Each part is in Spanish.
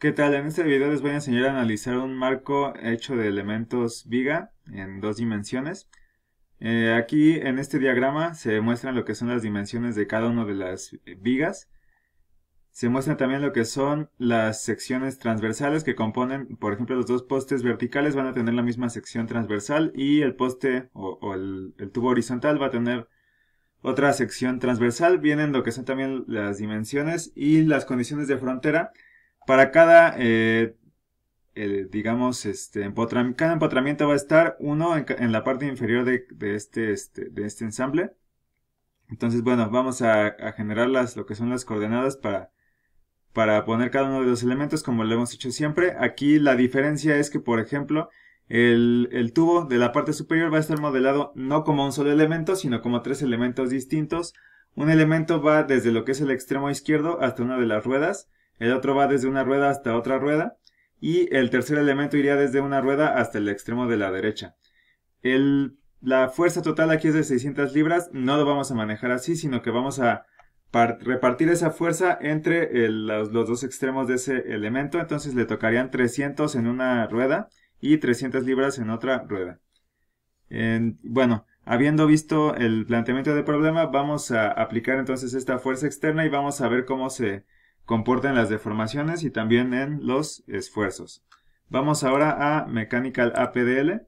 ¿Qué tal? En este video les voy a enseñar a analizar un marco hecho de elementos viga en dos dimensiones. Eh, aquí en este diagrama se muestran lo que son las dimensiones de cada una de las vigas. Se muestran también lo que son las secciones transversales que componen, por ejemplo, los dos postes verticales van a tener la misma sección transversal y el poste o, el, el tubo horizontal va a tener otra sección transversal. Vienen lo que son también las dimensiones y las condiciones de frontera para cada, eh, eh, digamos, este, cada empotramiento va a estar uno en, la parte inferior de, este, este, de este ensamble. Entonces, bueno, vamos a, a, generar lo que son las coordenadas para, para poner cada uno de los elementos como lo hemos hecho siempre. Aquí la diferencia es que, por ejemplo, el, el, tubo de la parte superior va a estar modelado no como un solo elemento, sino como tres elementos distintos. Un elemento va desde lo que es el extremo izquierdo hasta una de las ruedas el otro va desde una rueda hasta otra rueda y el tercer elemento iría desde una rueda hasta el extremo de la derecha. El, la fuerza total aquí es de 600 libras, no lo vamos a manejar así, sino que vamos a repartir esa fuerza entre los, dos extremos de ese elemento, entonces le tocarían 300 en una rueda y 300 libras en otra rueda. bueno, habiendo visto el planteamiento del problema, vamos a aplicar entonces esta fuerza externa y vamos a ver cómo se comporta las deformaciones y también en los esfuerzos. Vamos ahora a Mechanical APDL.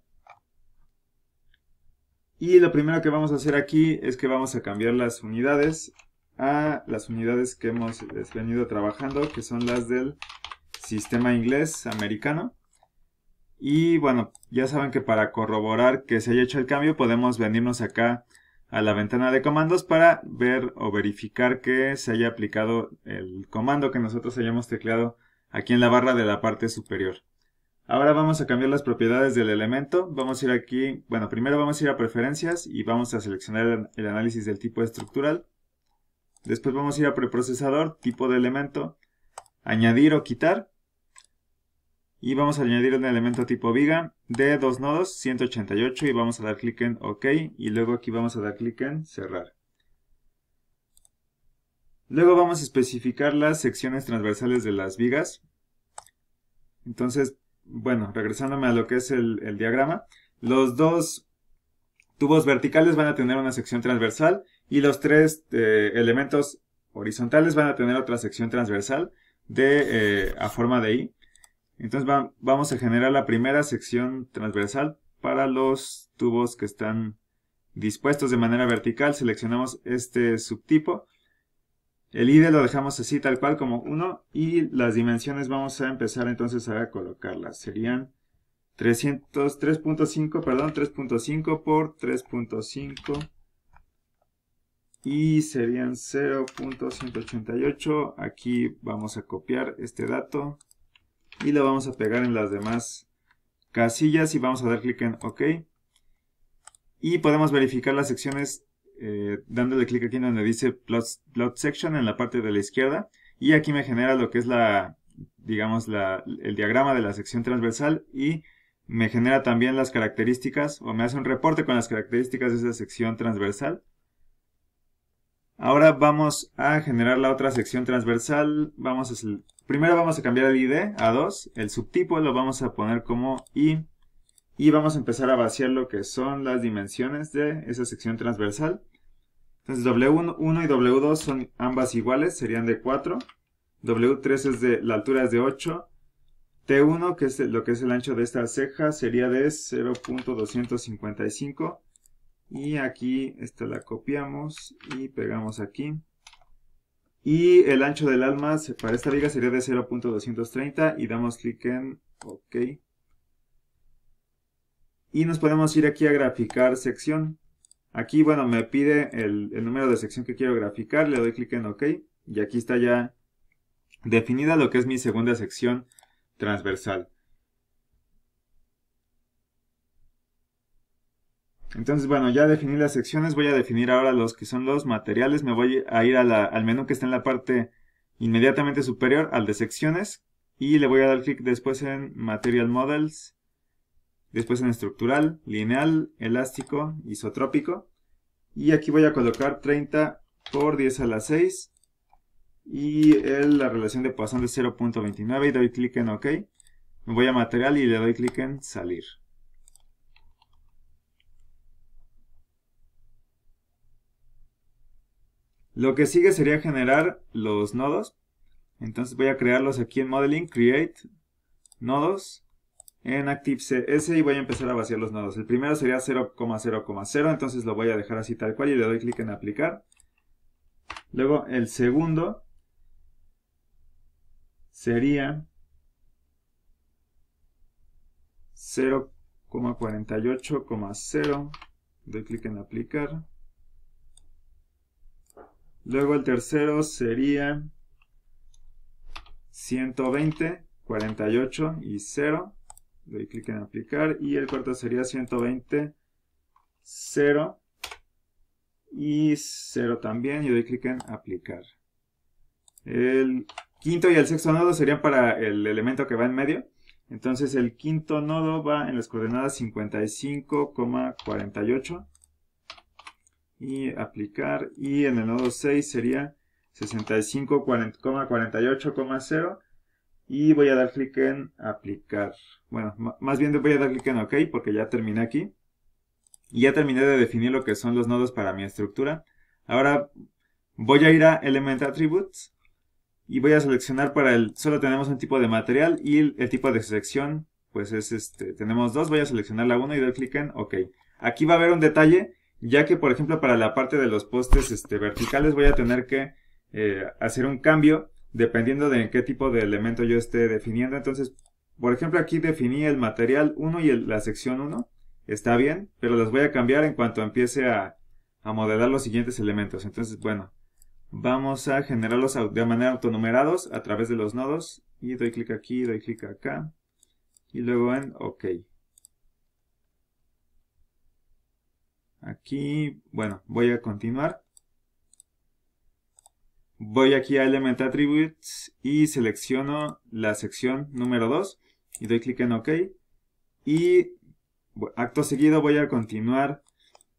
Y lo primero que vamos a hacer aquí es que vamos a cambiar las unidades a las unidades que hemos venido trabajando, que son las del sistema inglés americano. Y bueno, ya saben que para corroborar que se haya hecho el cambio podemos venirnos acá a la ventana de comandos para ver o verificar que se haya aplicado el comando que nosotros hayamos tecleado aquí en la barra de la parte superior. Ahora vamos a cambiar las propiedades del elemento. Vamos a ir aquí, bueno, primero vamos a ir a preferencias y vamos a seleccionar el análisis del tipo estructural. Después vamos a ir a preprocesador, tipo de elemento, añadir o quitar. Y vamos a añadir un elemento tipo viga de dos nodos, 188, y vamos a dar clic en OK, y luego aquí vamos a dar clic en cerrar. Luego vamos a especificar las secciones transversales de las vigas. Entonces, bueno, regresándome a lo que es el, diagrama, los dos tubos verticales van a tener una sección transversal y los tres eh, elementos horizontales van a tener otra sección transversal de eh, a forma de I. Entonces vamos a generar la primera sección transversal para los tubos que están dispuestos de manera vertical. Seleccionamos este subtipo. El ID lo dejamos así tal cual como 1 y las dimensiones vamos a empezar entonces a colocarlas. Serían perdón, 3.5 por 3.5 y serían 0.188. Aquí vamos a copiar este dato y lo vamos a pegar en las demás casillas y vamos a dar clic en OK. Y podemos verificar las secciones eh, dándole clic aquí donde dice plot, Section en la parte de la izquierda. Y aquí me genera lo que es la, digamos, el diagrama de la sección transversal y me genera también las características o me hace un reporte con las características de esa sección transversal. Ahora vamos a generar la otra sección transversal. Vamos a, primero vamos a cambiar el ID a 2. El subtipo lo vamos a poner como I. Y vamos a empezar a vaciar lo que son las dimensiones de esa sección transversal. Entonces W1 y W2 son ambas iguales, serían de 4. W3 es de, la altura es de 8. T1, que es lo que es el ancho de esta ceja, sería de 0.255. Y aquí esta la copiamos y pegamos aquí. Y el ancho del alma para esta viga sería de 0.230 y damos clic en OK. Y nos podemos ir aquí a graficar sección. Aquí, bueno, me pide el, el número de sección que quiero graficar, le doy clic en OK. Y aquí está ya definida lo que es mi segunda sección transversal. Entonces, bueno, ya definí las secciones, voy a definir ahora los que son los materiales. Me voy a ir al menú que está en la parte inmediatamente superior, al de secciones, y le voy a dar clic después en Material Models, después en estructural, lineal, elástico, isotrópico, y aquí voy a colocar 30 por 10 a la 6, y la relación de Poisson de 0.29, y doy clic en OK. Me voy a material y le doy clic en salir. Lo que sigue sería generar los nodos. Entonces voy a crearlos aquí en Modeling, Create, Nodos, en ActiveCS y voy a empezar a vaciar los nodos. El primero sería 0,0,0, entonces lo voy a dejar así tal cual y le doy clic en Aplicar. Luego el segundo sería 0,48,0. Doy clic en aplicar. Luego el tercero sería 120, 48 y 0. Doy clic en aplicar. Y el cuarto sería 120, 0 y 0 también. Y doy clic en aplicar. El quinto y el sexto nodo serían para el elemento que va en medio. Entonces el quinto nodo va en las coordenadas 55,48 y aplicar y en el nodo 6 sería 65,48,0 y voy a dar clic en aplicar. Bueno, más bien voy a dar clic en OK porque ya terminé aquí. Y ya terminé de definir lo que son los nodos para mi estructura. Ahora voy a ir a Element Attributes y voy a seleccionar para el... Solo tenemos un tipo de material y el, tipo de selección pues es este... Tenemos dos, voy a seleccionar la 1 y dar clic en OK. Aquí va a haber un detalle ya que por ejemplo para la parte de los postes este, verticales voy a tener que eh, hacer un cambio dependiendo de qué tipo de elemento yo esté definiendo. Entonces, por ejemplo, aquí definí el material 1 y la sección 1. Está bien, pero las voy a cambiar en cuanto empiece a, a modelar los siguientes elementos. Entonces, bueno, vamos a generarlos de manera autonumerados a través de los nodos. Y doy clic aquí, doy clic acá. Y luego en OK. Aquí, bueno, voy a continuar. Voy aquí a Element Attributes y selecciono la sección número 2 y doy clic en OK. Y acto seguido voy a continuar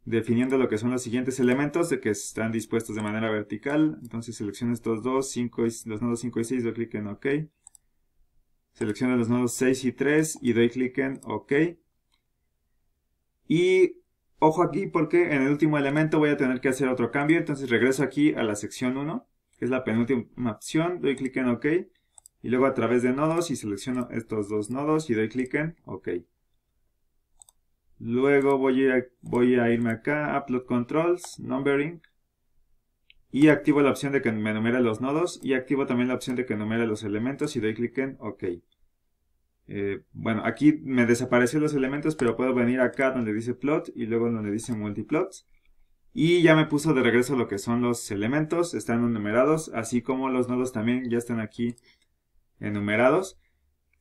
definiendo lo que son los siguientes elementos de que están dispuestos de manera vertical. Entonces selecciono estos dos, y, los nodos 5 y 6, doy clic en OK. Selecciono los nodos 6 y 3 y doy clic en OK. Y Ojo aquí porque en el último elemento voy a tener que hacer otro cambio. Entonces regreso aquí a la sección 1, que es la penúltima opción. Doy clic en OK. Y luego a través de nodos y selecciono estos dos nodos y doy clic en OK. Luego voy a, a irme acá, Upload Controls, Numbering. Y activo la opción de que me enumere los nodos. Y activo también la opción de que enumere los elementos y doy clic en OK. Eh, bueno, aquí me desapareció los elementos, pero puedo venir acá donde dice plot y luego donde dice multiplots. Y ya me puso de regreso lo que son los elementos, están enumerados, así como los nodos también ya están aquí enumerados.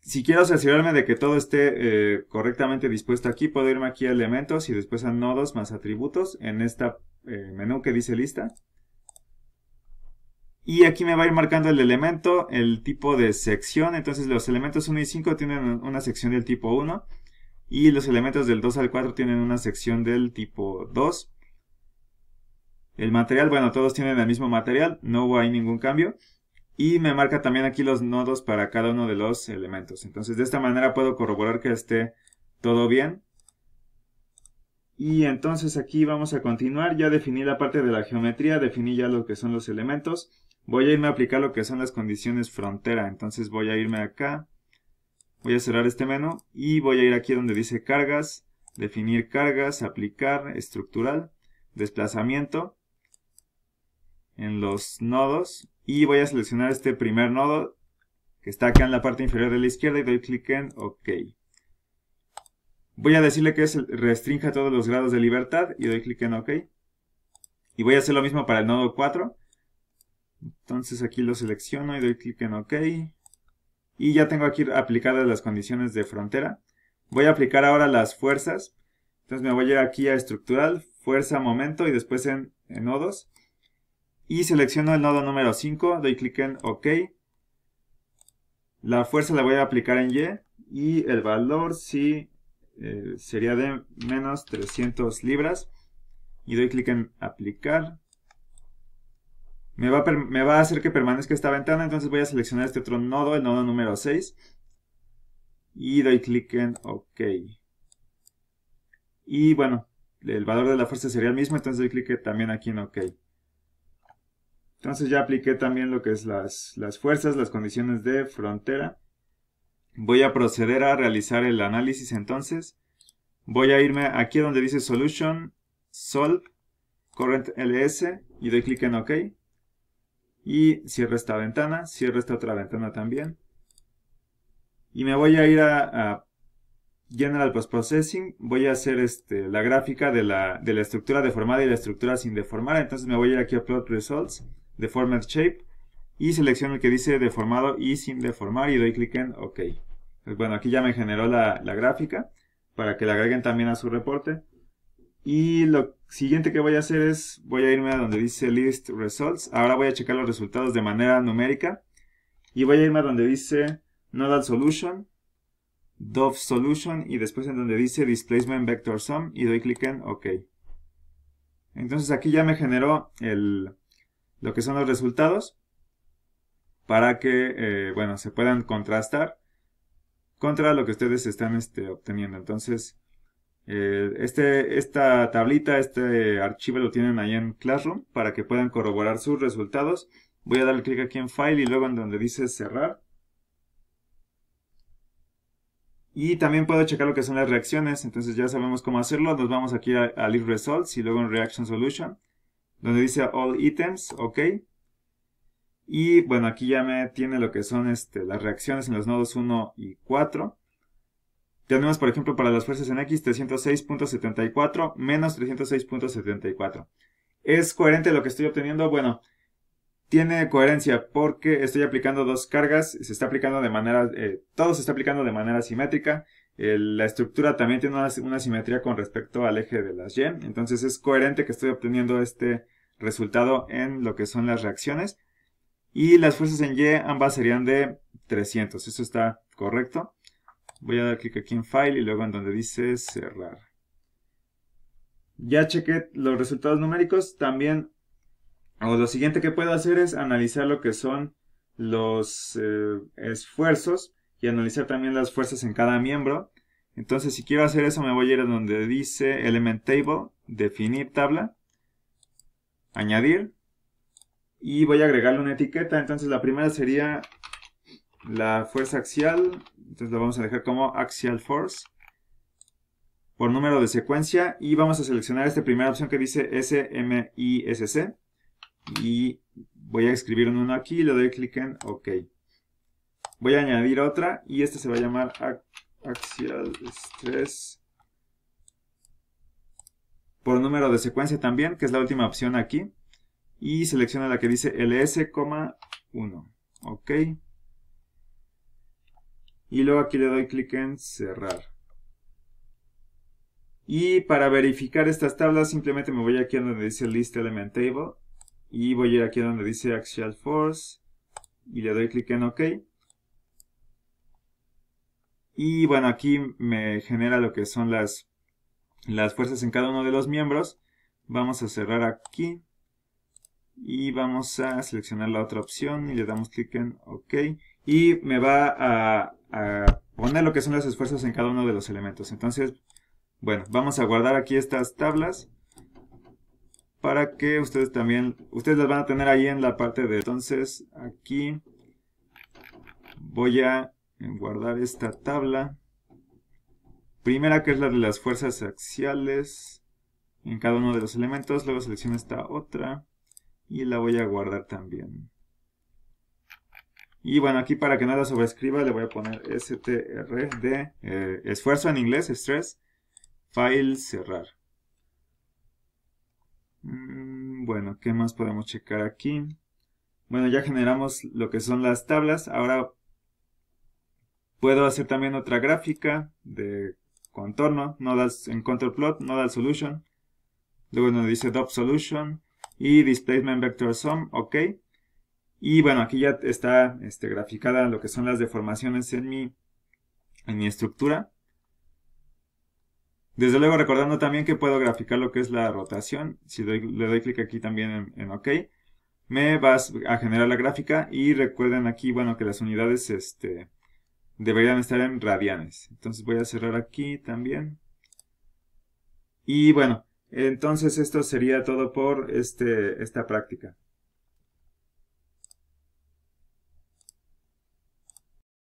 Si quiero asegurarme de que todo esté eh, correctamente dispuesto aquí, puedo irme aquí a elementos y después a nodos más atributos en este menú que dice lista. Y aquí me va a ir marcando el elemento, el tipo de sección. Entonces los elementos 1 y 5 tienen una sección del tipo 1. Y los elementos del 2 al 4 tienen una sección del tipo 2. El material, bueno, todos tienen el mismo material, no hay ningún cambio. Y me marca también aquí los nodos para cada uno de los elementos. Entonces de esta manera puedo corroborar que esté todo bien. Y entonces aquí vamos a continuar. Ya definí la parte de la geometría, definí ya lo que son los elementos voy a irme a aplicar lo que son las condiciones frontera. Entonces voy a irme acá, voy a cerrar este menú y voy a ir aquí donde dice cargas, definir cargas, aplicar, estructural, desplazamiento en los nodos y voy a seleccionar este primer nodo que está acá en la parte inferior de la izquierda y doy clic en OK. Voy a decirle que restrinja todos los grados de libertad y doy clic en OK. Y voy a hacer lo mismo para el nodo 4 entonces aquí lo selecciono y doy clic en OK. Y ya tengo aquí aplicadas las condiciones de frontera. Voy a aplicar ahora las fuerzas. Entonces me voy a ir aquí a estructural, fuerza, momento y después en, nodos. Y selecciono el nodo número 5, doy clic en OK. La fuerza la voy a aplicar en Y y el valor sí eh, sería de menos 300 libras. Y doy clic en aplicar me va, a hacer que permanezca esta ventana, entonces voy a seleccionar este otro nodo, el nodo número 6, y doy clic en OK. Y bueno, el valor de la fuerza sería el mismo, entonces doy clic también aquí en OK. Entonces ya apliqué también lo que es las, las fuerzas, las condiciones de frontera. Voy a proceder a realizar el análisis entonces. Voy a irme aquí donde dice Solution, Solve, Current LS y doy clic en OK. Y cierro esta ventana, cierro esta otra ventana también. Y me voy a ir a, General Post-Processing. Voy a hacer este, la gráfica de la, de estructura deformada y la estructura sin deformar. Entonces me voy a ir aquí a Plot Results, Deformed Shape. Y selecciono el que dice deformado y sin deformar y doy clic en OK. Pues bueno, aquí ya me generó la, la gráfica para que la agreguen también a su reporte. Y lo siguiente que voy a hacer es, voy a irme a donde dice list results. Ahora voy a checar los resultados de manera numérica. Y voy a irme a donde dice nodal solution, dove solution y después en donde dice displacement vector sum y doy clic en OK. Entonces aquí ya me generó el, lo que son los resultados para que, eh, bueno, se puedan contrastar contra lo que ustedes están este, obteniendo. Entonces, eh, este, esta tablita, este archivo lo tienen ahí en Classroom para que puedan corroborar sus resultados. Voy a darle clic aquí en File y luego en donde dice cerrar. Y también puedo checar lo que son las reacciones, entonces ya sabemos cómo hacerlo. Nos vamos aquí a, a Results y luego en Reaction Solution, donde dice All Items, OK. Y bueno, aquí ya me tiene lo que son este, las reacciones en los nodos 1 y 4. Tenemos, por ejemplo, para las fuerzas en X 306.74 menos 306.74. ¿Es coherente lo que estoy obteniendo? Bueno, tiene coherencia porque estoy aplicando dos cargas, se está aplicando de manera, eh, todo se está aplicando de manera simétrica. la estructura también tiene una, una, simetría con respecto al eje de las Y, entonces es coherente que estoy obteniendo este resultado en lo que son las reacciones. Y las fuerzas en Y ambas serían de 300, eso está correcto. Voy a dar clic aquí en File y luego en donde dice cerrar. Ya chequé los resultados numéricos. También, lo siguiente que puedo hacer es analizar lo que son los eh, esfuerzos y analizar también las fuerzas en cada miembro. Entonces, si quiero hacer eso, me voy a ir a donde dice Element Table, definir tabla, añadir, y voy a agregarle una etiqueta. Entonces, la primera sería la fuerza axial, entonces la vamos a dejar como axial force, por número de secuencia, y vamos a seleccionar esta primera opción que dice SMISC, y voy a escribir un 1 aquí, le doy clic en OK. Voy a añadir otra, y esta se va a llamar axial stress, por número de secuencia también, que es la última opción aquí, y selecciona la que dice LS,1 1. OK y luego aquí le doy clic en cerrar. Y para verificar estas tablas simplemente me voy aquí donde dice list element table y voy a ir aquí donde dice axial force y le doy clic en ok. Y bueno, aquí me genera lo que son las, las fuerzas en cada uno de los miembros. Vamos a cerrar aquí y vamos a seleccionar la otra opción y le damos clic en OK y me va a, a poner lo que son los esfuerzos en cada uno de los elementos. Entonces, bueno, vamos a guardar aquí estas tablas para que ustedes también, ustedes las van a tener ahí en la parte de... Entonces, aquí voy a guardar esta tabla. Primera que es la de las fuerzas axiales en cada uno de los elementos. Luego selecciono esta otra y la voy a guardar también. Y bueno, aquí para que nada la sobrescriba le voy a poner strd, eh, esfuerzo en inglés, stress, file cerrar. Mm, bueno, ¿qué más podemos checar aquí? Bueno, ya generamos lo que son las tablas. Ahora puedo hacer también otra gráfica de contorno, nodal, en control plot, nodal solution. Luego nos dice dop solution y displacement vector sum, ok. Y bueno, aquí ya está este, graficada lo que son las deformaciones en mi, en mi estructura. Desde luego recordando también que puedo graficar lo que es la rotación. Si le doy clic aquí también en, OK, me vas a generar la gráfica y recuerden aquí, bueno, que las unidades este, deberían estar en radianes. Entonces voy a cerrar aquí también. Y bueno, entonces esto sería todo por este, esta práctica.